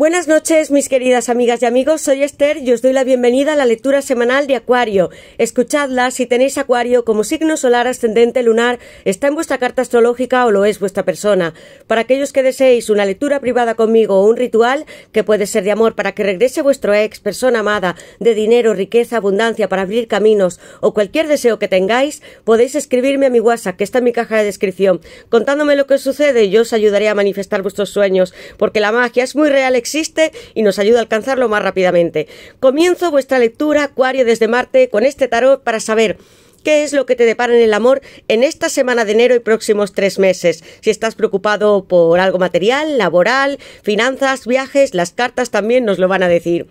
Buenas noches, mis queridas amigas y amigos. Soy Esther y os doy la bienvenida a la lectura semanal de Acuario. Escuchadla si tenéis Acuario como signo solar ascendente lunar, está en vuestra carta astrológica o lo es vuestra persona. Para aquellos que deseéis una lectura privada conmigo o un ritual, que puede ser de amor para que regrese vuestro ex, persona amada, de dinero, riqueza, abundancia, para abrir caminos o cualquier deseo que tengáis, podéis escribirme a mi WhatsApp, que está en mi caja de descripción. Contándome lo que sucede sucede, yo os ayudaré a manifestar vuestros sueños, porque la magia es muy real existe y nos ayuda a alcanzarlo más rápidamente. Comienzo vuestra lectura, Acuario, desde Marte, con este tarot para saber ¿Qué es lo que te depara en el amor en esta semana de enero y próximos tres meses? Si estás preocupado por algo material, laboral, finanzas, viajes, las cartas también nos lo van a decir.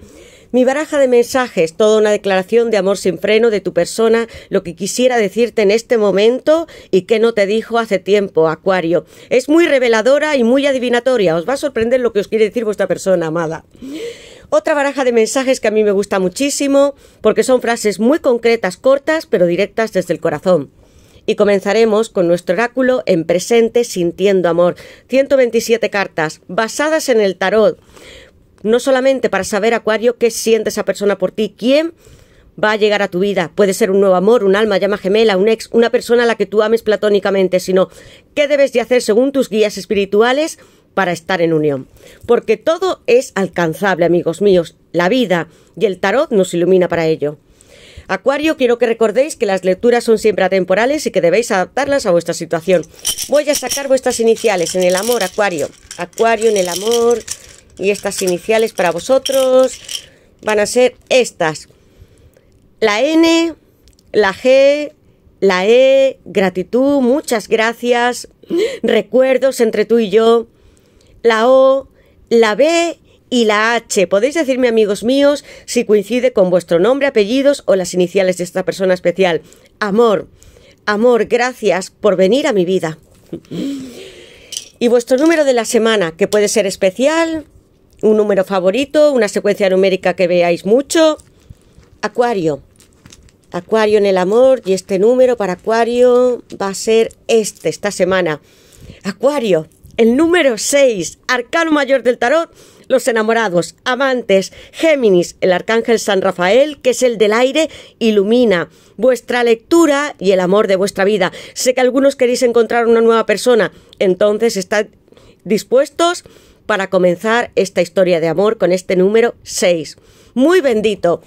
Mi baraja de mensajes, toda una declaración de amor sin freno de tu persona, lo que quisiera decirte en este momento y que no te dijo hace tiempo, Acuario. Es muy reveladora y muy adivinatoria. Os va a sorprender lo que os quiere decir vuestra persona amada. Otra baraja de mensajes que a mí me gusta muchísimo porque son frases muy concretas, cortas, pero directas desde el corazón. Y comenzaremos con nuestro oráculo en presente sintiendo amor. 127 cartas basadas en el tarot no solamente para saber, Acuario, qué siente esa persona por ti, quién va a llegar a tu vida. Puede ser un nuevo amor, un alma, llama gemela, un ex, una persona a la que tú ames platónicamente, sino qué debes de hacer según tus guías espirituales para estar en unión. Porque todo es alcanzable, amigos míos. La vida y el tarot nos ilumina para ello. Acuario, quiero que recordéis que las lecturas son siempre atemporales y que debéis adaptarlas a vuestra situación. Voy a sacar vuestras iniciales en el amor, Acuario. Acuario en el amor, y estas iniciales para vosotros van a ser estas. La N, la G, la E, gratitud, muchas gracias, recuerdos entre tú y yo, la O, la B y la H. Podéis decirme, amigos míos, si coincide con vuestro nombre, apellidos o las iniciales de esta persona especial. Amor, amor, gracias por venir a mi vida. Y vuestro número de la semana, que puede ser especial, un número favorito, una secuencia numérica que veáis mucho. Acuario. Acuario en el amor y este número para Acuario va a ser este, esta semana. Acuario, el número 6, arcano mayor del tarot, los enamorados, amantes, Géminis, el arcángel San Rafael, que es el del aire, ilumina vuestra lectura y el amor de vuestra vida. Sé que algunos queréis encontrar una nueva persona, entonces estáis dispuestos para comenzar esta historia de amor con este número 6. Muy bendito,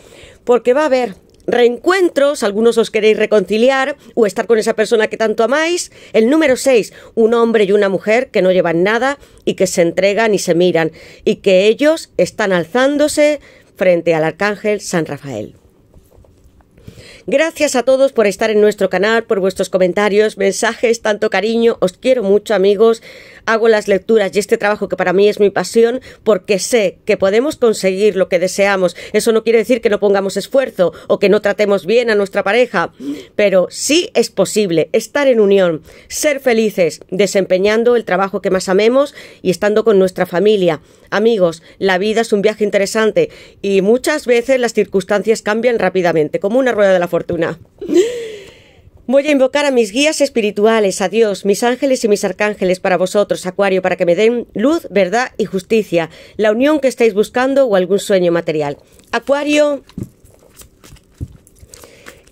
porque va a haber reencuentros, algunos os queréis reconciliar o estar con esa persona que tanto amáis. El número 6, un hombre y una mujer que no llevan nada y que se entregan y se miran y que ellos están alzándose frente al arcángel San Rafael. Gracias a todos por estar en nuestro canal, por vuestros comentarios, mensajes, tanto cariño. Os quiero mucho, amigos. Hago las lecturas y este trabajo que para mí es mi pasión porque sé que podemos conseguir lo que deseamos. Eso no quiere decir que no pongamos esfuerzo o que no tratemos bien a nuestra pareja, pero sí es posible estar en unión, ser felices, desempeñando el trabajo que más amemos y estando con nuestra familia. Amigos, la vida es un viaje interesante y muchas veces las circunstancias cambian rápidamente, como una rueda de la fortuna Voy a invocar a mis guías espirituales, a Dios, mis ángeles y mis arcángeles para vosotros, Acuario, para que me den luz, verdad y justicia, la unión que estáis buscando o algún sueño material. Acuario,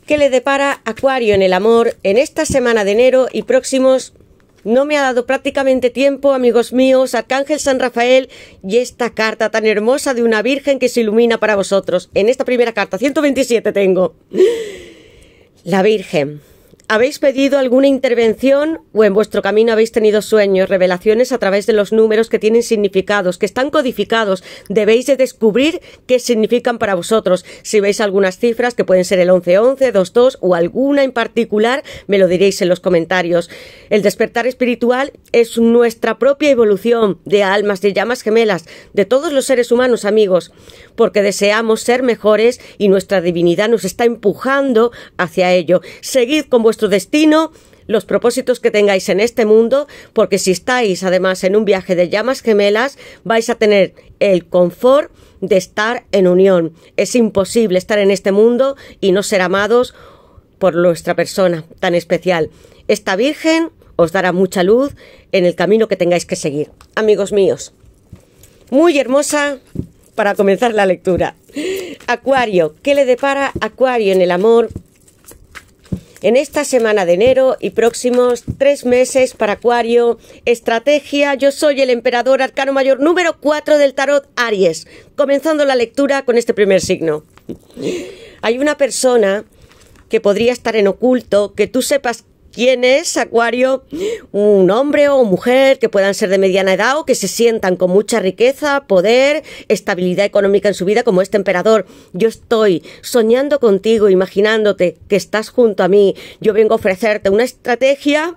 ¿qué le depara Acuario en el amor en esta semana de enero y próximos no me ha dado prácticamente tiempo, amigos míos, Arcángel San Rafael y esta carta tan hermosa de una Virgen que se ilumina para vosotros. En esta primera carta, 127 tengo. La Virgen ¿Habéis pedido alguna intervención o en vuestro camino habéis tenido sueños, revelaciones a través de los números que tienen significados, que están codificados? Debéis de descubrir qué significan para vosotros. Si veis algunas cifras que pueden ser el 1111, 22 o alguna en particular, me lo diréis en los comentarios. El despertar espiritual es nuestra propia evolución de almas, de llamas gemelas, de todos los seres humanos, amigos, porque deseamos ser mejores y nuestra divinidad nos está empujando hacia ello. Seguid con vuestro destino, los propósitos que tengáis en este mundo, porque si estáis además en un viaje de llamas gemelas, vais a tener el confort de estar en unión. Es imposible estar en este mundo y no ser amados por nuestra persona tan especial. Esta Virgen os dará mucha luz en el camino que tengáis que seguir. Amigos míos, muy hermosa para comenzar la lectura. Acuario, ¿qué le depara Acuario en el amor en esta semana de enero y próximos tres meses para Acuario. Estrategia, yo soy el emperador arcano mayor número 4 del tarot Aries. Comenzando la lectura con este primer signo. Hay una persona que podría estar en oculto, que tú sepas ¿Quién es Acuario? Un hombre o mujer que puedan ser de mediana edad o que se sientan con mucha riqueza, poder, estabilidad económica en su vida como este emperador. Yo estoy soñando contigo, imaginándote que estás junto a mí. Yo vengo a ofrecerte una estrategia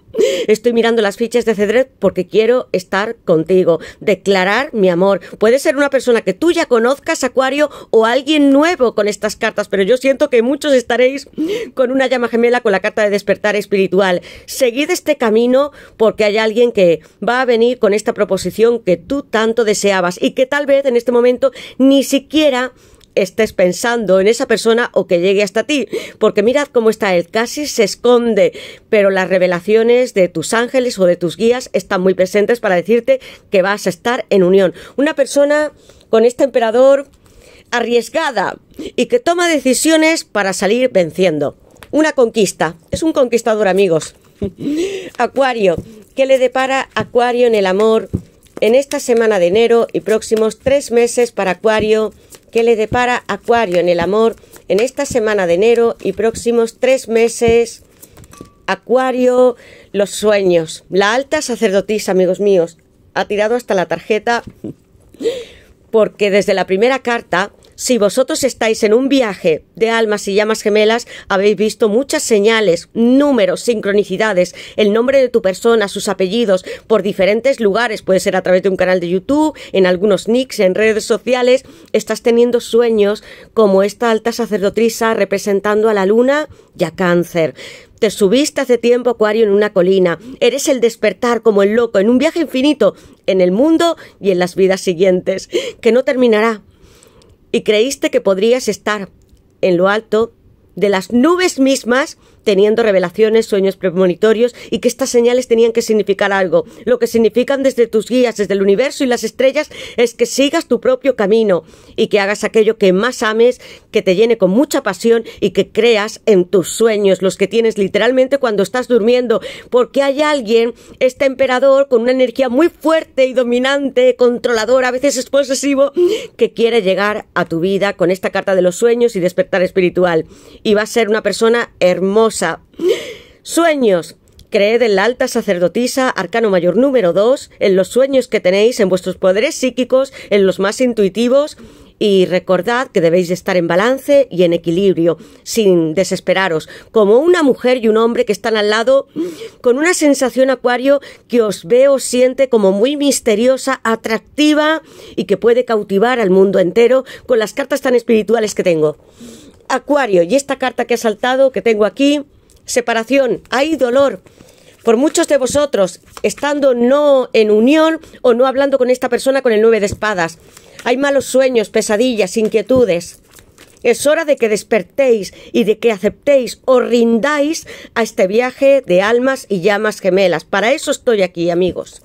Estoy mirando las fichas de Cedret porque quiero estar contigo, declarar mi amor. Puede ser una persona que tú ya conozcas, Acuario, o alguien nuevo con estas cartas, pero yo siento que muchos estaréis con una llama gemela con la carta de despertar espiritual. Seguid este camino porque hay alguien que va a venir con esta proposición que tú tanto deseabas y que tal vez en este momento ni siquiera estés pensando en esa persona o que llegue hasta ti, porque mirad cómo está él, casi se esconde, pero las revelaciones de tus ángeles o de tus guías están muy presentes para decirte que vas a estar en unión. Una persona con este emperador arriesgada y que toma decisiones para salir venciendo. Una conquista, es un conquistador amigos. Acuario, ¿qué le depara Acuario en el amor en esta semana de enero y próximos tres meses para Acuario? que le depara Acuario en el amor en esta semana de enero y próximos tres meses. Acuario, los sueños. La alta sacerdotisa, amigos míos, ha tirado hasta la tarjeta porque desde la primera carta si vosotros estáis en un viaje de almas y llamas gemelas, habéis visto muchas señales, números, sincronicidades, el nombre de tu persona, sus apellidos, por diferentes lugares, puede ser a través de un canal de YouTube, en algunos nicks, en redes sociales, estás teniendo sueños como esta alta sacerdotisa representando a la luna y a cáncer. Te subiste hace tiempo, Acuario, en una colina. Eres el despertar como el loco en un viaje infinito en el mundo y en las vidas siguientes, que no terminará y creíste que podrías estar en lo alto de las nubes mismas teniendo revelaciones, sueños premonitorios y que estas señales tenían que significar algo. Lo que significan desde tus guías, desde el universo y las estrellas es que sigas tu propio camino y que hagas aquello que más ames, que te llene con mucha pasión y que creas en tus sueños, los que tienes literalmente cuando estás durmiendo, porque hay alguien, este emperador, con una energía muy fuerte y dominante, controlador, a veces es posesivo, que quiere llegar a tu vida con esta carta de los sueños y despertar espiritual. Y va a ser una persona hermosa Sueños. Creed en la alta sacerdotisa, arcano mayor número 2, en los sueños que tenéis, en vuestros poderes psíquicos, en los más intuitivos y recordad que debéis estar en balance y en equilibrio, sin desesperaros, como una mujer y un hombre que están al lado con una sensación acuario que os veo siente como muy misteriosa, atractiva y que puede cautivar al mundo entero con las cartas tan espirituales que tengo. Acuario, y esta carta que ha saltado, que tengo aquí, separación, hay dolor. Por muchos de vosotros, estando no en unión o no hablando con esta persona con el 9 de espadas, hay malos sueños, pesadillas, inquietudes. Es hora de que despertéis y de que aceptéis o rindáis a este viaje de almas y llamas gemelas. Para eso estoy aquí, amigos.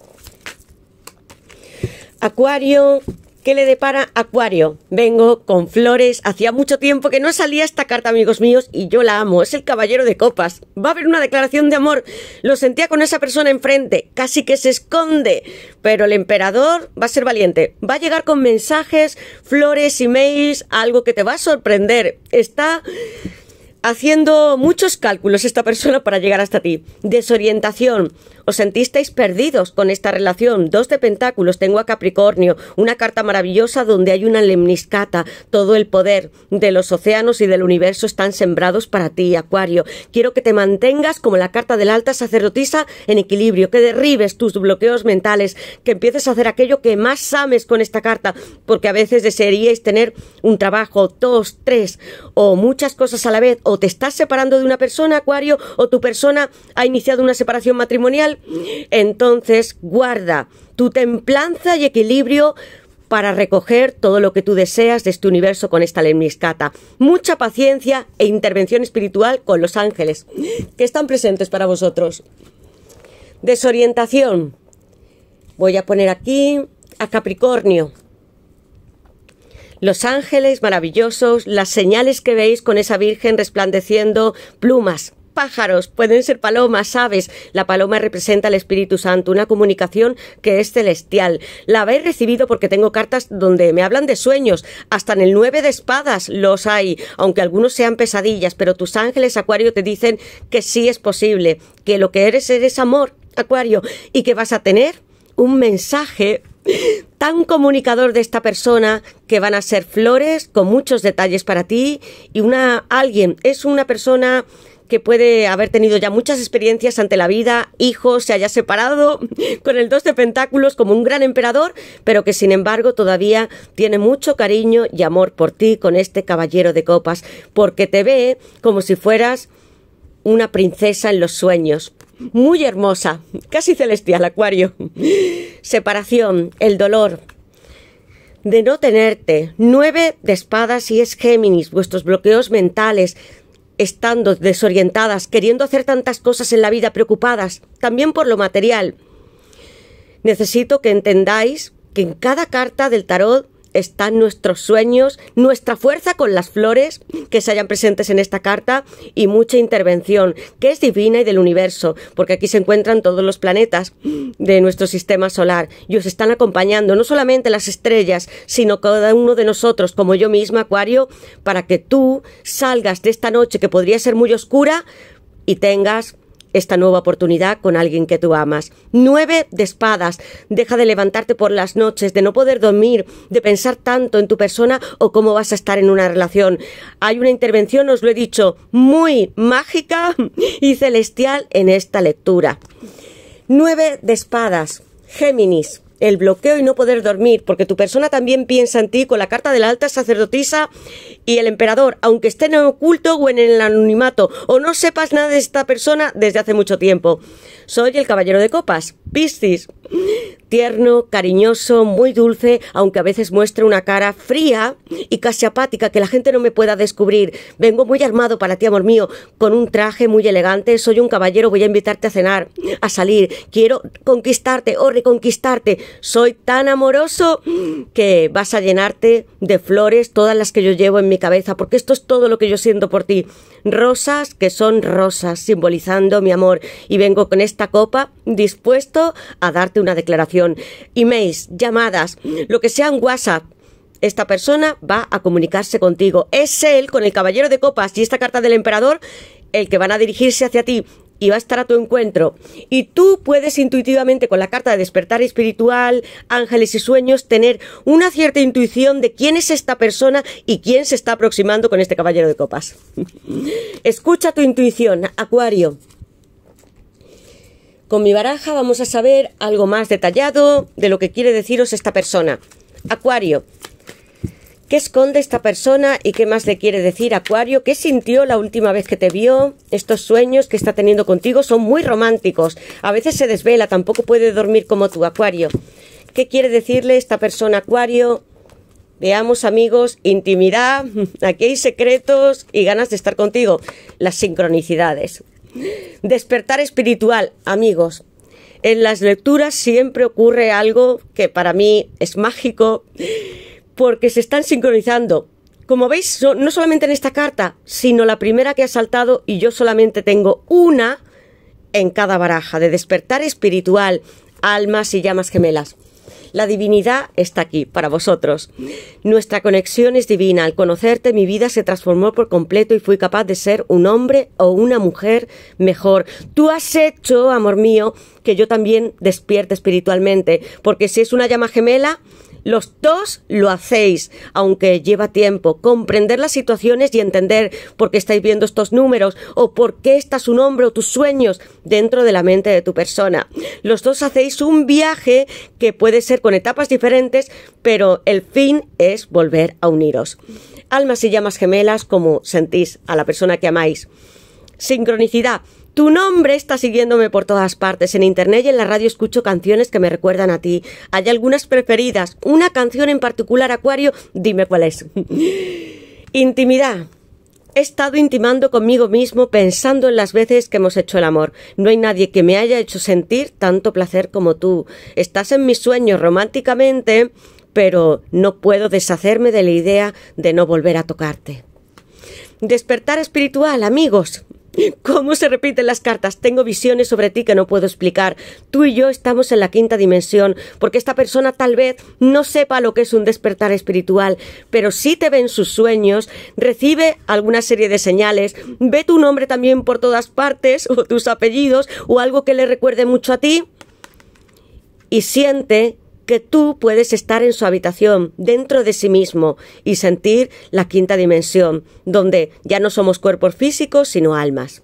Acuario, ¿Qué le depara Acuario? Vengo con flores. Hacía mucho tiempo que no salía esta carta, amigos míos, y yo la amo. Es el caballero de copas. Va a haber una declaración de amor. Lo sentía con esa persona enfrente. Casi que se esconde. Pero el emperador va a ser valiente. Va a llegar con mensajes, flores, emails, algo que te va a sorprender. Está haciendo muchos cálculos esta persona para llegar hasta ti. Desorientación. Os sentisteis perdidos con esta relación. Dos de pentáculos. Tengo a Capricornio. Una carta maravillosa donde hay una lemniscata. Todo el poder de los océanos y del universo están sembrados para ti, Acuario. Quiero que te mantengas como la carta del alta sacerdotisa en equilibrio. Que derribes tus bloqueos mentales. Que empieces a hacer aquello que más ames con esta carta. Porque a veces desearíais tener un trabajo, dos, tres o muchas cosas a la vez o te estás separando de una persona, Acuario, o tu persona ha iniciado una separación matrimonial. Entonces, guarda tu templanza y equilibrio para recoger todo lo que tú deseas de este universo con esta lemniscata. Mucha paciencia e intervención espiritual con los ángeles, que están presentes para vosotros. Desorientación. Voy a poner aquí a Capricornio los ángeles maravillosos, las señales que veis con esa Virgen resplandeciendo, plumas, pájaros, pueden ser palomas, aves. La paloma representa al Espíritu Santo, una comunicación que es celestial. La habéis recibido porque tengo cartas donde me hablan de sueños. Hasta en el nueve de espadas los hay, aunque algunos sean pesadillas, pero tus ángeles, Acuario, te dicen que sí es posible, que lo que eres eres amor, Acuario, y que vas a tener un mensaje tan comunicador de esta persona que van a ser flores con muchos detalles para ti y una alguien es una persona que puede haber tenido ya muchas experiencias ante la vida, hijos, se haya separado con el dos de pentáculos como un gran emperador, pero que sin embargo todavía tiene mucho cariño y amor por ti con este caballero de copas, porque te ve como si fueras una princesa en los sueños, muy hermosa, casi celestial, Acuario. Separación, el dolor de no tenerte. Nueve de espadas y es Géminis, vuestros bloqueos mentales, estando desorientadas, queriendo hacer tantas cosas en la vida, preocupadas, también por lo material. Necesito que entendáis que en cada carta del tarot están nuestros sueños, nuestra fuerza con las flores que se hayan presentes en esta carta y mucha intervención, que es divina y del universo, porque aquí se encuentran todos los planetas de nuestro sistema solar y os están acompañando no solamente las estrellas, sino cada uno de nosotros, como yo misma, Acuario, para que tú salgas de esta noche que podría ser muy oscura y tengas esta nueva oportunidad con alguien que tú amas. Nueve de espadas. Deja de levantarte por las noches, de no poder dormir, de pensar tanto en tu persona o cómo vas a estar en una relación. Hay una intervención, os lo he dicho, muy mágica y celestial en esta lectura. Nueve de espadas. Géminis el bloqueo y no poder dormir, porque tu persona también piensa en ti con la carta de la alta sacerdotisa y el emperador, aunque esté en el oculto o en el anonimato, o no sepas nada de esta persona desde hace mucho tiempo. Soy el caballero de copas. Piscis. Tierno, cariñoso, muy dulce, aunque a veces muestre una cara fría y casi apática que la gente no me pueda descubrir. Vengo muy armado para ti, amor mío, con un traje muy elegante. Soy un caballero, voy a invitarte a cenar, a salir. Quiero conquistarte o oh, reconquistarte. Soy tan amoroso que vas a llenarte de flores, todas las que yo llevo en mi cabeza, porque esto es todo lo que yo siento por ti. Rosas que son rosas, simbolizando mi amor. Y vengo con esta copa dispuesto a darte una declaración. Emails, llamadas, lo que sea en WhatsApp. Esta persona va a comunicarse contigo. Es él, con el caballero de copas y esta carta del emperador, el que van a dirigirse hacia ti y va a estar a tu encuentro. Y tú puedes intuitivamente, con la carta de despertar espiritual, ángeles y sueños, tener una cierta intuición de quién es esta persona y quién se está aproximando con este caballero de copas. Escucha tu intuición, Acuario. Con mi baraja vamos a saber algo más detallado de lo que quiere deciros esta persona. Acuario. ¿Qué esconde esta persona y qué más le quiere decir Acuario? ¿Qué sintió la última vez que te vio? Estos sueños que está teniendo contigo son muy románticos. A veces se desvela, tampoco puede dormir como tú, Acuario. ¿Qué quiere decirle esta persona Acuario? Veamos amigos, intimidad, aquí hay secretos y ganas de estar contigo. Las sincronicidades. Despertar espiritual, amigos. En las lecturas siempre ocurre algo que para mí es mágico, porque se están sincronizando. Como veis, no solamente en esta carta, sino la primera que ha saltado y yo solamente tengo una en cada baraja de despertar espiritual, almas y llamas gemelas. La divinidad está aquí, para vosotros. Nuestra conexión es divina. Al conocerte, mi vida se transformó por completo y fui capaz de ser un hombre o una mujer mejor. Tú has hecho, amor mío, que yo también despierte espiritualmente, porque si es una llama gemela, los dos lo hacéis, aunque lleva tiempo, comprender las situaciones y entender por qué estáis viendo estos números o por qué está su nombre o tus sueños dentro de la mente de tu persona. Los dos hacéis un viaje que puede ser con etapas diferentes, pero el fin es volver a uniros. Almas y llamas gemelas como sentís a la persona que amáis. Sincronicidad tu nombre está siguiéndome por todas partes. En internet y en la radio escucho canciones que me recuerdan a ti. Hay algunas preferidas. Una canción en particular, Acuario, dime cuál es. Intimidad. He estado intimando conmigo mismo pensando en las veces que hemos hecho el amor. No hay nadie que me haya hecho sentir tanto placer como tú. Estás en mis sueños románticamente, pero no puedo deshacerme de la idea de no volver a tocarte. Despertar espiritual, amigos. ¿Cómo se repiten las cartas? Tengo visiones sobre ti que no puedo explicar. Tú y yo estamos en la quinta dimensión, porque esta persona tal vez no sepa lo que es un despertar espiritual, pero sí te ve en sus sueños, recibe alguna serie de señales, ve tu nombre también por todas partes, o tus apellidos, o algo que le recuerde mucho a ti, y siente que tú puedes estar en su habitación, dentro de sí mismo, y sentir la quinta dimensión, donde ya no somos cuerpos físicos, sino almas.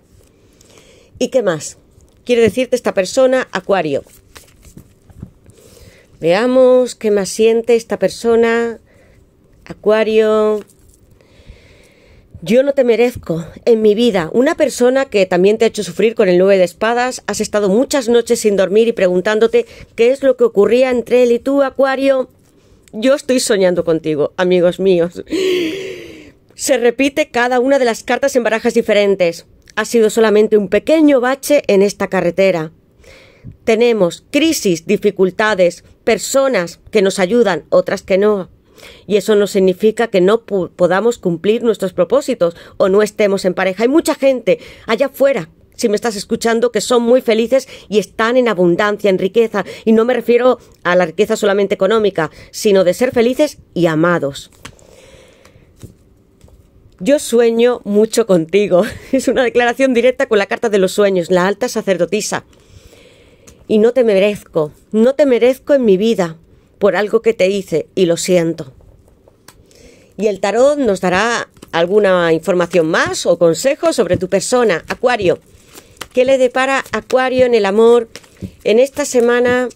¿Y qué más? Quiere decirte esta persona, Acuario. Veamos qué más siente esta persona, Acuario. Yo no te merezco en mi vida. Una persona que también te ha hecho sufrir con el nueve de espadas, has estado muchas noches sin dormir y preguntándote qué es lo que ocurría entre él y tú, Acuario. Yo estoy soñando contigo, amigos míos. Se repite cada una de las cartas en barajas diferentes. Ha sido solamente un pequeño bache en esta carretera. Tenemos crisis, dificultades, personas que nos ayudan, otras que no. Y eso no significa que no podamos cumplir nuestros propósitos o no estemos en pareja. Hay mucha gente allá afuera si me estás escuchando, que son muy felices y están en abundancia, en riqueza. Y no me refiero a la riqueza solamente económica, sino de ser felices y amados. Yo sueño mucho contigo. Es una declaración directa con la carta de los sueños, la alta sacerdotisa. Y no te merezco, no te merezco en mi vida por algo que te hice y lo siento. Y el tarot nos dará alguna información más o consejo sobre tu persona. Acuario, ¿qué le depara Acuario en el amor en esta semana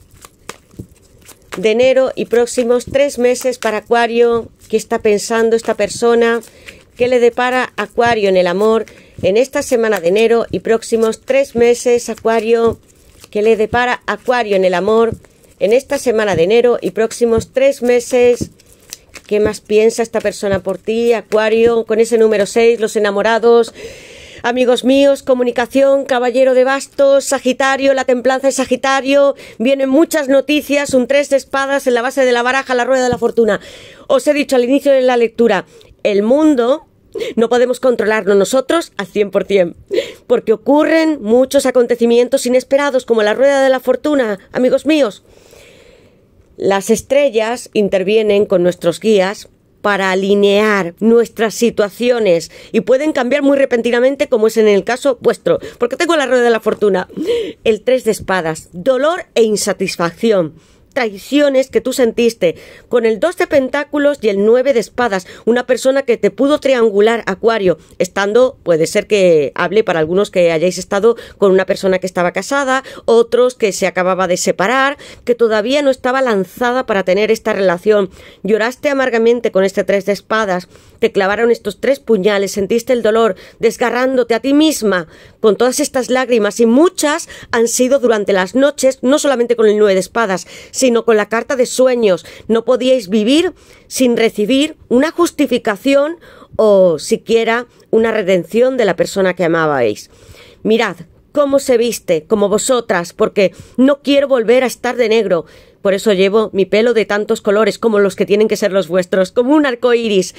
de enero y próximos tres meses para Acuario? ¿Qué está pensando esta persona? ¿Qué le depara Acuario en el amor en esta semana de enero y próximos tres meses, Acuario? ¿Qué le depara Acuario en el amor? en esta semana de enero y próximos tres meses. ¿Qué más piensa esta persona por ti, Acuario? Con ese número 6, los enamorados. Amigos míos, comunicación, caballero de bastos, Sagitario, la templanza de Sagitario, vienen muchas noticias, un tres de espadas en la base de la baraja, la rueda de la fortuna. Os he dicho al inicio de la lectura, el mundo no podemos controlarlo nosotros al 100%, porque ocurren muchos acontecimientos inesperados, como la rueda de la fortuna, amigos míos. Las estrellas intervienen con nuestros guías para alinear nuestras situaciones y pueden cambiar muy repentinamente como es en el caso vuestro, porque tengo la rueda de la fortuna, el tres de espadas, dolor e insatisfacción traiciones que tú sentiste con el 2 de pentáculos y el 9 de espadas, una persona que te pudo triangular, Acuario, estando, puede ser que hable para algunos que hayáis estado con una persona que estaba casada, otros que se acababa de separar, que todavía no estaba lanzada para tener esta relación, lloraste amargamente con este 3 de espadas, te clavaron estos tres puñales, sentiste el dolor, desgarrándote a ti misma con todas estas lágrimas y muchas han sido durante las noches, no solamente con el 9 de espadas, sino con la carta de sueños. No podíais vivir sin recibir una justificación o siquiera una redención de la persona que amabais. Mirad cómo se viste, como vosotras, porque no quiero volver a estar de negro. Por eso llevo mi pelo de tantos colores como los que tienen que ser los vuestros, como un arco iris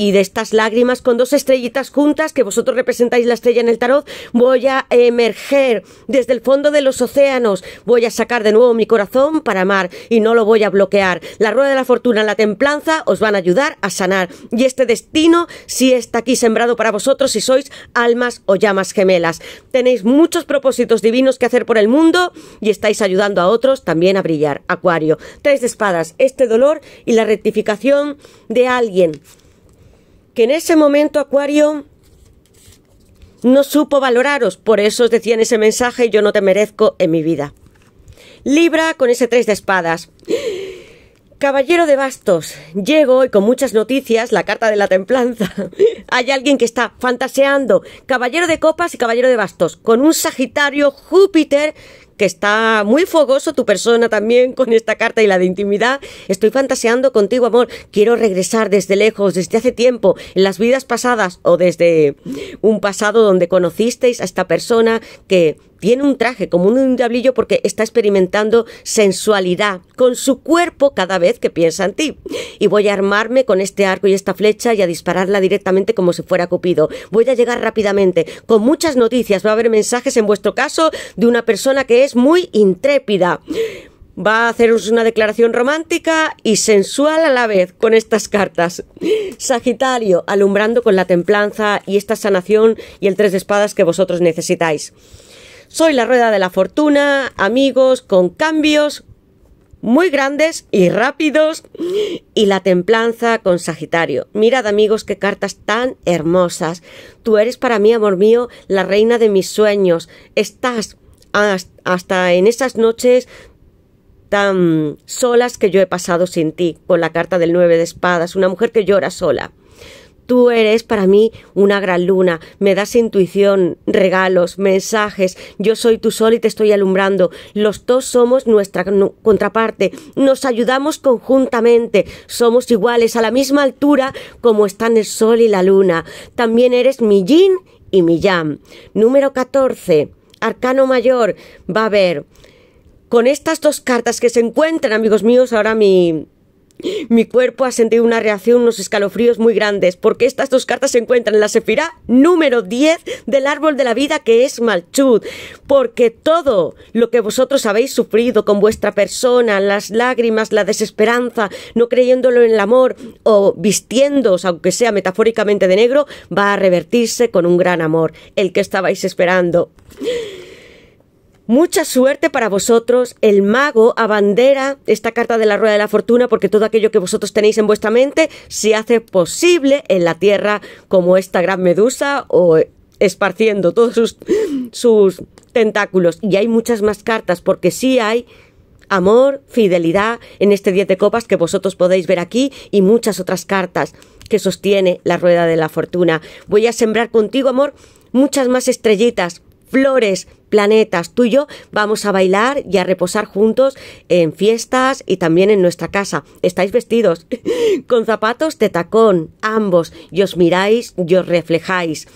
y de estas lágrimas con dos estrellitas juntas, que vosotros representáis la estrella en el tarot, voy a emerger desde el fondo de los océanos, voy a sacar de nuevo mi corazón para amar y no lo voy a bloquear. La rueda de la fortuna, la templanza os van a ayudar a sanar y este destino ...si está aquí sembrado para vosotros si sois almas o llamas gemelas. Tenéis muchos propósitos divinos que hacer por el mundo y estáis ayudando a otros también a brillar. Acuario, tres de espadas, este dolor y la rectificación de alguien en ese momento Acuario no supo valoraros, por eso os decía en ese mensaje yo no te merezco en mi vida. Libra con ese tres de espadas. Caballero de bastos, llego y con muchas noticias, la carta de la templanza. Hay alguien que está fantaseando. Caballero de copas y caballero de bastos, con un Sagitario, Júpiter que está muy fogoso tu persona también con esta carta y la de intimidad. Estoy fantaseando contigo, amor. Quiero regresar desde lejos, desde hace tiempo, en las vidas pasadas o desde un pasado donde conocisteis a esta persona que tiene un traje como un diablillo porque está experimentando sensualidad con su cuerpo cada vez que piensa en ti. Y voy a armarme con este arco y esta flecha y a dispararla directamente como si fuera Cupido. Voy a llegar rápidamente con muchas noticias. Va a haber mensajes en vuestro caso de una persona que es muy intrépida va a haceros una declaración romántica y sensual a la vez con estas cartas. Sagitario, alumbrando con la templanza y esta sanación y el tres de espadas que vosotros necesitáis. Soy la rueda de la fortuna, amigos, con cambios muy grandes y rápidos y la templanza con Sagitario. Mirad amigos qué cartas tan hermosas. Tú eres para mí, amor mío, la reina de mis sueños. Estás hasta en esas noches tan solas que yo he pasado sin ti, con la carta del nueve de espadas, una mujer que llora sola. Tú eres para mí una gran luna, me das intuición, regalos, mensajes, yo soy tu sol y te estoy alumbrando, los dos somos nuestra contraparte, nos ayudamos conjuntamente, somos iguales a la misma altura como están el sol y la luna, también eres mi yin y mi yang. Número 14, arcano mayor, va a ver, con estas dos cartas que se encuentran, amigos míos, ahora mi mi cuerpo ha sentido una reacción, unos escalofríos muy grandes, porque estas dos cartas se encuentran en la sefirá número 10 del árbol de la vida, que es Malchut. Porque todo lo que vosotros habéis sufrido con vuestra persona, las lágrimas, la desesperanza, no creyéndolo en el amor o vistiéndoos, aunque sea metafóricamente de negro, va a revertirse con un gran amor, el que estabais esperando. Mucha suerte para vosotros. El mago abandera esta carta de la rueda de la fortuna porque todo aquello que vosotros tenéis en vuestra mente se hace posible en la tierra como esta gran medusa o esparciendo todos sus, sus tentáculos. Y hay muchas más cartas porque sí hay amor, fidelidad en este 10 de copas que vosotros podéis ver aquí y muchas otras cartas que sostiene la rueda de la fortuna. Voy a sembrar contigo, amor, muchas más estrellitas, flores, planetas. tuyo vamos a bailar y a reposar juntos en fiestas y también en nuestra casa. Estáis vestidos con zapatos de tacón, ambos, y os miráis y os reflejáis.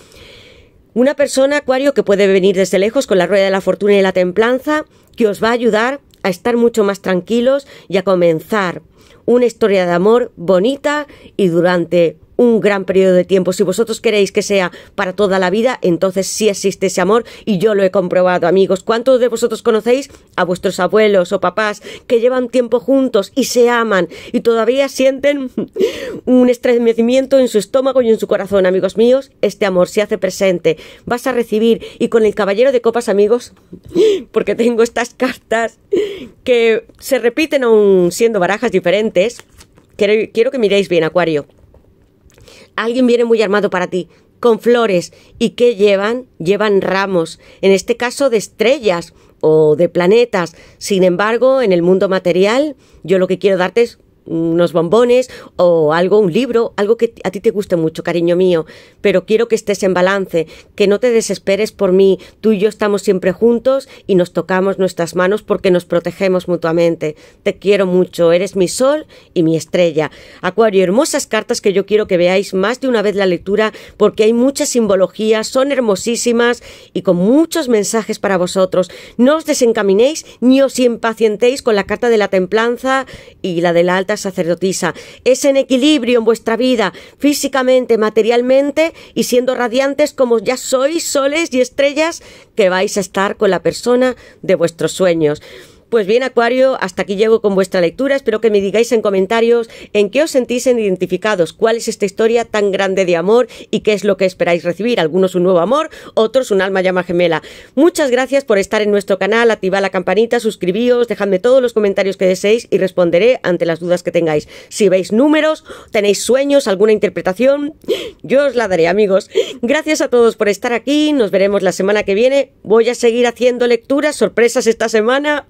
Una persona, Acuario, que puede venir desde lejos con la rueda de la fortuna y la templanza, que os va a ayudar a estar mucho más tranquilos y a comenzar una historia de amor bonita y durante un gran periodo de tiempo. Si vosotros queréis que sea para toda la vida, entonces sí existe ese amor y yo lo he comprobado, amigos. ¿Cuántos de vosotros conocéis a vuestros abuelos o papás que llevan tiempo juntos y se aman y todavía sienten un estremecimiento en su estómago y en su corazón, amigos míos? Este amor se hace presente. Vas a recibir y con el caballero de copas, amigos, porque tengo estas cartas que se repiten aún siendo barajas diferentes. Quiero, quiero que miréis bien, Acuario alguien viene muy armado para ti, con flores. ¿Y qué llevan? Llevan ramos, en este caso de estrellas o de planetas. Sin embargo, en el mundo material, yo lo que quiero darte es unos bombones o algo, un libro, algo que a ti te guste mucho, cariño mío, pero quiero que estés en balance, que no te desesperes por mí, tú y yo estamos siempre juntos y nos tocamos nuestras manos porque nos protegemos mutuamente. Te quiero mucho, eres mi sol y mi estrella. Acuario, hermosas cartas que yo quiero que veáis más de una vez la lectura porque hay muchas simbologías, son hermosísimas y con muchos mensajes para vosotros. No os desencaminéis ni os impacientéis con la carta de la templanza y la de la alta sacerdotisa. Es en equilibrio en vuestra vida, físicamente, materialmente y siendo radiantes como ya sois soles y estrellas que vais a estar con la persona de vuestros sueños. Pues bien, Acuario, hasta aquí llego con vuestra lectura. Espero que me digáis en comentarios en qué os sentís identificados, cuál es esta historia tan grande de amor y qué es lo que esperáis recibir. Algunos un nuevo amor, otros un alma llama gemela. Muchas gracias por estar en nuestro canal, activad la campanita, suscribíos, dejadme todos los comentarios que deseéis y responderé ante las dudas que tengáis. Si veis números, tenéis sueños, alguna interpretación, yo os la daré, amigos. Gracias a todos por estar aquí, nos veremos la semana que viene. Voy a seguir haciendo lecturas, sorpresas esta semana.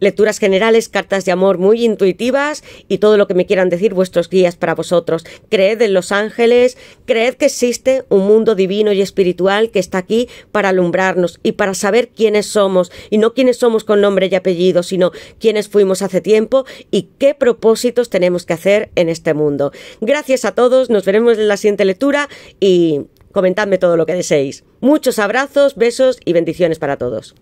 Lecturas generales, cartas de amor muy intuitivas y todo lo que me quieran decir vuestros guías para vosotros. Creed en los ángeles, creed que existe un mundo divino y espiritual que está aquí para alumbrarnos y para saber quiénes somos y no quiénes somos con nombre y apellido, sino quiénes fuimos hace tiempo y qué propósitos tenemos que hacer en este mundo. Gracias a todos, nos veremos en la siguiente lectura y comentadme todo lo que deseéis. Muchos abrazos, besos y bendiciones para todos.